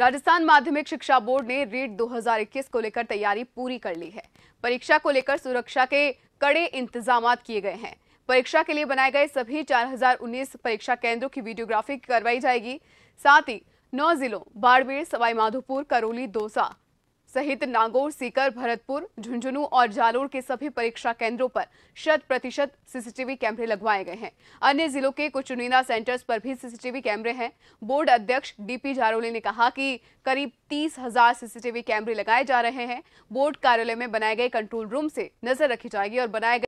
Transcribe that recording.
राजस्थान माध्यमिक शिक्षा बोर्ड ने रीट 2021 को लेकर तैयारी पूरी कर ली है परीक्षा को लेकर सुरक्षा के कड़े इंतजाम किए गए हैं परीक्षा के लिए बनाए गए सभी 4019 परीक्षा केंद्रों की वीडियोग्राफी करवाई जाएगी साथ ही नौ जिलों बाड़मेर सवाई माधोपुर करौली दौसा सहित नागौर सीकर भरतपुर झुंझुनू और जालोर के सभी परीक्षा केंद्रों पर शत प्रतिशत सीसीटीवी कैमरे लगवाए गए हैं अन्य जिलों के कुछ चुनिंदा सेंटर्स पर भी सीसीटीवी कैमरे हैं बोर्ड अध्यक्ष डीपी जारोली ने कहा कि करीब तीस हजार सीसीटीवी कैमरे लगाए जा रहे हैं बोर्ड कार्यालय में बनाए गए कंट्रोल रूम से नजर रखी जाएगी और बनाए